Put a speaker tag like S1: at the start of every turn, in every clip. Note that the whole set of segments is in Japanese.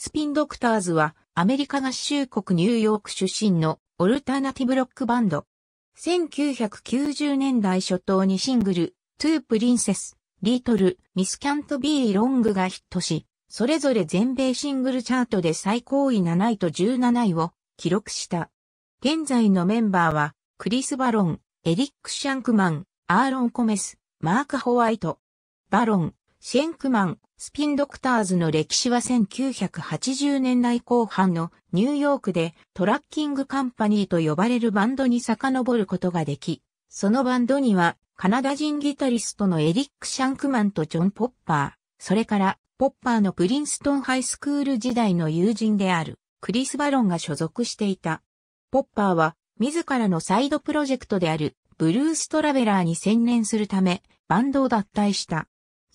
S1: スピンドクターズはアメリカ合衆国ニューヨーク出身のオルタナティブロックバンド。1990年代初頭にシングル、トゥープリンセス、リートル、ミスキャントビーロングがヒットし、それぞれ全米シングルチャートで最高位7位と17位を記録した。現在のメンバーは、クリス・バロン、エリック・シャンクマン、アーロン・コメス、マーク・ホワイト。バロン、シェンクマン、スピンドクターズの歴史は1980年代後半のニューヨークでトラッキングカンパニーと呼ばれるバンドに遡ることができ、そのバンドにはカナダ人ギタリストのエリック・シャンクマンとジョン・ポッパー、それからポッパーのプリンストンハイスクール時代の友人であるクリス・バロンが所属していた。ポッパーは自らのサイドプロジェクトであるブルース・トラベラーに専念するためバンドを脱退した。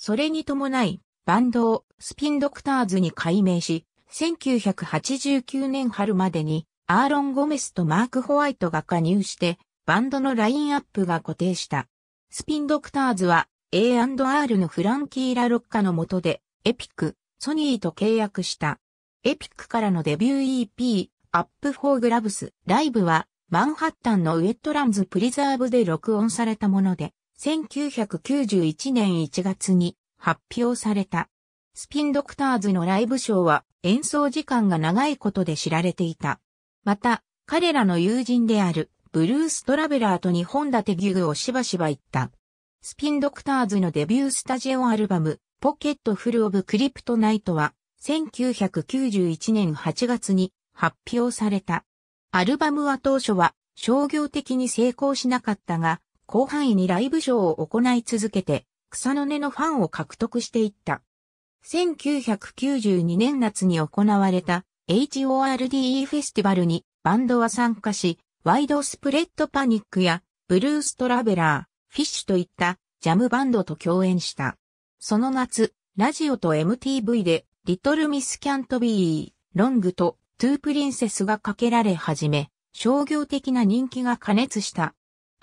S1: それに伴い、バンドをスピンドクターズに改名し、1989年春までに、アーロン・ゴメスとマーク・ホワイトが加入して、バンドのラインアップが固定した。スピンドクターズは A&R のフランキー・ラ・ロッカの下で、エピック、ソニーと契約した。エピックからのデビュー EP、アップ・フォー・グラブス、ライブは、マンハッタンのウェットランズ・プリザーブで録音されたもので、1991年1月に発表された。スピンドクターズのライブショーは演奏時間が長いことで知られていた。また、彼らの友人であるブルース・トラベラーと日本立てギグをしばしば言った。スピンドクターズのデビュースタジオアルバム、ポケットフル・オブ・クリプトナイトは、1991年8月に発表された。アルバムは当初は商業的に成功しなかったが、広範囲にライブショーを行い続けて、草の根のファンを獲得していった。1992年夏に行われた HORDE フェスティバルにバンドは参加し、ワイドスプレッドパニックやブルーストラベラー、フィッシュといったジャムバンドと共演した。その夏、ラジオと MTV でリトルミスキャントビー、ロングとトゥープリンセスがかけられ始め、商業的な人気が加熱した。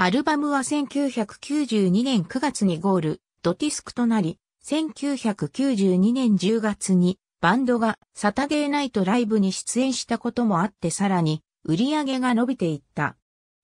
S1: アルバムは1992年9月にゴール、ドティスクとなり、1992年10月にバンドがサタデーナイトライブに出演したこともあってさらに売り上げが伸びていった。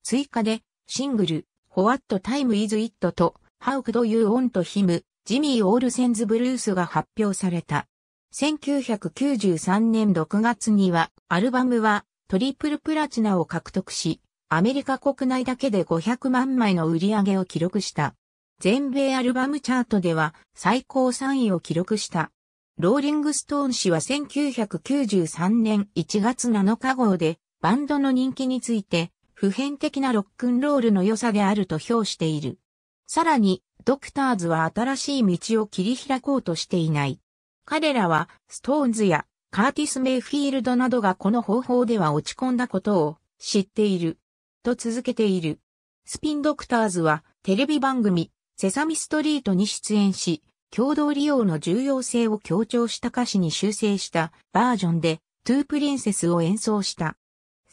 S1: 追加でシングル、What Time Is It と How ド・ o You Want Him ジミー・オールセンズ・ブルースが発表された。1993年6月にはアルバムはトリプルプラチナを獲得し、アメリカ国内だけで500万枚の売り上げを記録した。全米アルバムチャートでは最高3位を記録した。ローリングストーン氏は1993年1月7日号でバンドの人気について普遍的なロックンロールの良さであると評している。さらに、ドクターズは新しい道を切り開こうとしていない。彼らは、ストーンズやカーティス・メイフィールドなどがこの方法では落ち込んだことを知っている。と続けている。スピンドクターズはテレビ番組セサミストリートに出演し、共同利用の重要性を強調した歌詞に修正したバージョンでトゥープリンセスを演奏した。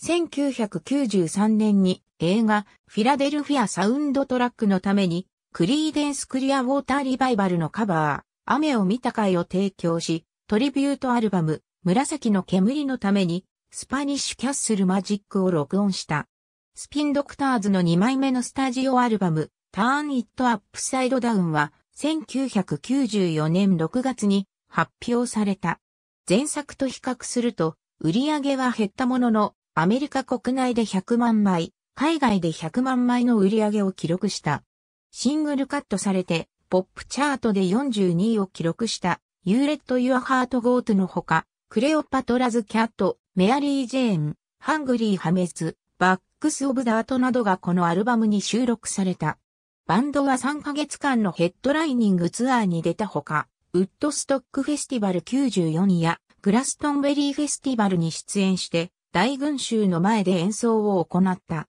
S1: 1993年に映画フィラデルフィアサウンドトラックのためにクリーデンスクリアウォーターリバイバルのカバー雨を見た会を提供しトリビュートアルバム紫の煙のためにスパニッシュキャッスルマジックを録音した。スピンドクターズの2枚目のスタジオアルバム、ターン・イット・アップサイド・ダウンは、1994年6月に発表された。前作と比較すると、売り上げは減ったものの、アメリカ国内で100万枚、海外で100万枚の売り上げを記録した。シングルカットされて、ポップチャートで42位を記録した、ユーレット・ユア・ハート・ゴートのほか、クレオパトラズ・キャット、メアリー・ジェーン、ハングリー・ハメズ、バック、クスオブ h e ートなどがこのアルバムに収録された。バンドは3ヶ月間のヘッドライニングツアーに出たほか、ウッドストックフェスティバル94やグラストンベリーフェスティバルに出演して、大群衆の前で演奏を行った。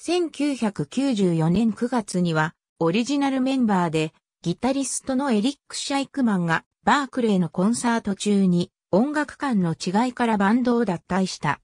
S1: 1994年9月には、オリジナルメンバーで、ギタリストのエリック・シャイクマンが、バークレーのコンサート中に、音楽観の違いからバンドを脱退した。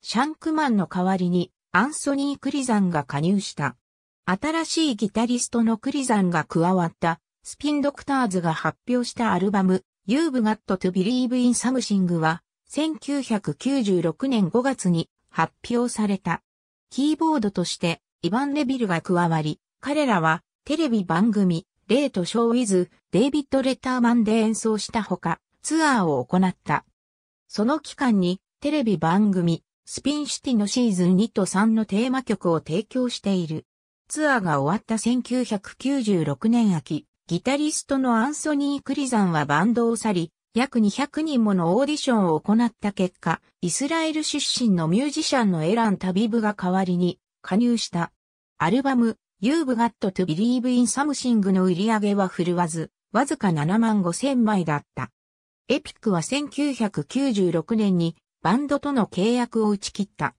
S1: シャンクマンの代わりに、アンソニー・クリザンが加入した。新しいギタリストのクリザンが加わった、スピンドクターズが発表したアルバム、You've Got to Believe in Something は、1996年5月に発表された。キーボードとして、イヴァン・レビルが加わり、彼らは、テレビ番組、レート・ショー・ウィズ、デイビッド・レターマンで演奏したほか、ツアーを行った。その期間に、テレビ番組、スピンシティのシーズン2と3のテーマ曲を提供している。ツアーが終わった1996年秋、ギタリストのアンソニー・クリザンはバンドを去り、約200人ものオーディションを行った結果、イスラエル出身のミュージシャンのエラン・タビブが代わりに加入した。アルバム、You've Got to Believe in Something の売り上げは振るわず、わずか7万5千枚だった。エピックは1996年にバンドとの契約を打ち切った。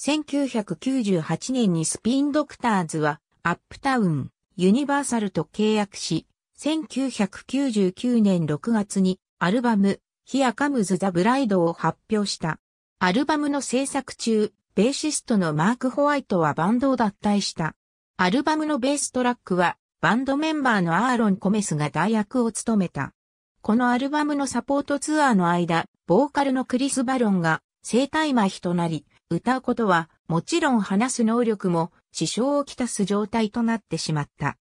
S1: 1998年にスピンドクターズはアップタウン、ユニバーサルと契約し、1999年6月にアルバム、ヒアカムズ・ザ・ブライドを発表した。アルバムの制作中、ベーシストのマーク・ホワイトはバンドを脱退した。アルバムのベーストラックは、バンドメンバーのアーロン・コメスが代役を務めた。このアルバムのサポートツアーの間、ボーカルのクリス・バロンが生体麻痺となり、歌うことはもちろん話す能力も支障をきたす状態となってしまった。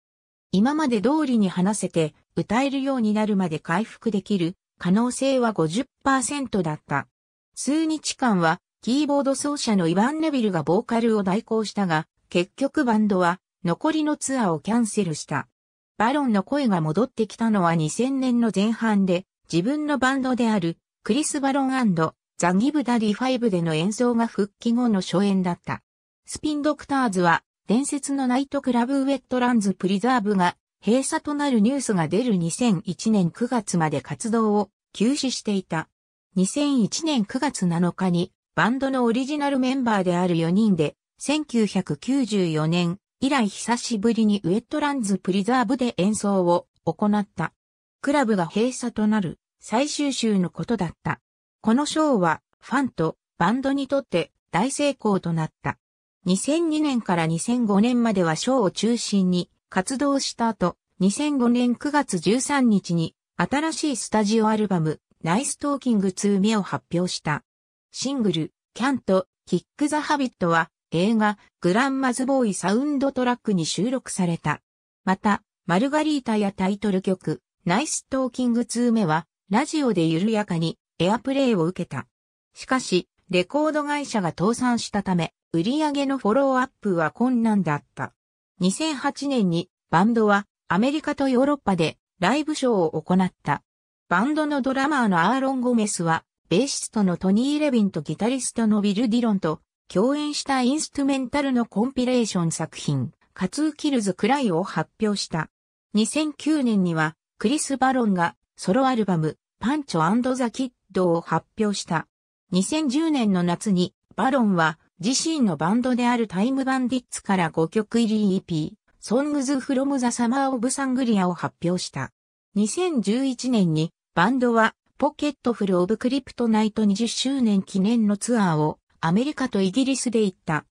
S1: 今まで通りに話せて歌えるようになるまで回復できる可能性は50%だった。数日間はキーボード奏者のイヴァン・ネビルがボーカルを代行したが、結局バンドは残りのツアーをキャンセルした。バロンの声が戻ってきたのは2000年の前半で、自分のバンドであるクリス・バロンザ・ギブ・ダ・ディ・ファイブでの演奏が復帰後の初演だった。スピン・ドクターズは、伝説のナイトクラブ・ウェットランズ・プリザーブが、閉鎖となるニュースが出る2001年9月まで活動を休止していた。2001年9月7日に、バンドのオリジナルメンバーである4人で、1994年以来久しぶりにウェットランズ・プリザーブで演奏を行った。クラブが閉鎖となる最終週のことだった。このショーはファンとバンドにとって大成功となった。2002年から2005年まではショーを中心に活動した後、2005年9月13日に新しいスタジオアルバムナイストーキング2目を発表した。シングル、キャント、キックザハビットは映画グランマズボーイサウンドトラックに収録された。また、マルガリータやタイトル曲、ナイストーキング2目はラジオで緩やかにエアプレイを受けた。しかし、レコード会社が倒産したため、売り上げのフォローアップは困難だった。2008年にバンドはアメリカとヨーロッパでライブショーを行った。バンドのドラマーのアーロン・ゴメスは、ベーシストのトニー・レビンとギタリストのビル・ディロンと共演したインストゥメンタルのコンピレーション作品、カツー・キルズ・クライを発表した。2009年には、クリス・バロンがソロアルバム、パンチョザ・キッドを発表した。2010年の夏に、バロンは自身のバンドであるタイムバンディッツから5曲入り EP、ソングズ・フロム・ザ・サマー・オブ・サングリアを発表した。2011年に、バンドはポケットフル・オブ・クリプトナイト20周年記念のツアーをアメリカとイギリスで行った。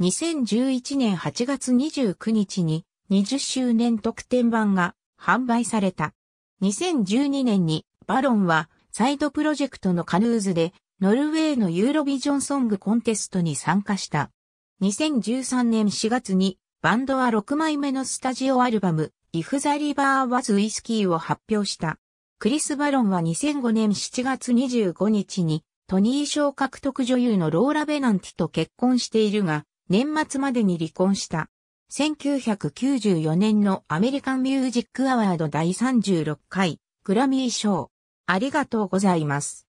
S1: 2011年8月29日に20周年特典版が販売された。2012年にバロンはサイドプロジェクトのカヌーズでノルウェーのユーロビジョンソングコンテストに参加した。2013年4月にバンドは6枚目のスタジオアルバム If the River Was Whiskey を発表した。クリス・バロンは2005年7月25日にトニー賞獲得女優のローラ・ベナンティと結婚しているが年末までに離婚した。1994年のアメリカンミュージックアワード第36回グラミー賞。ありがとうございます。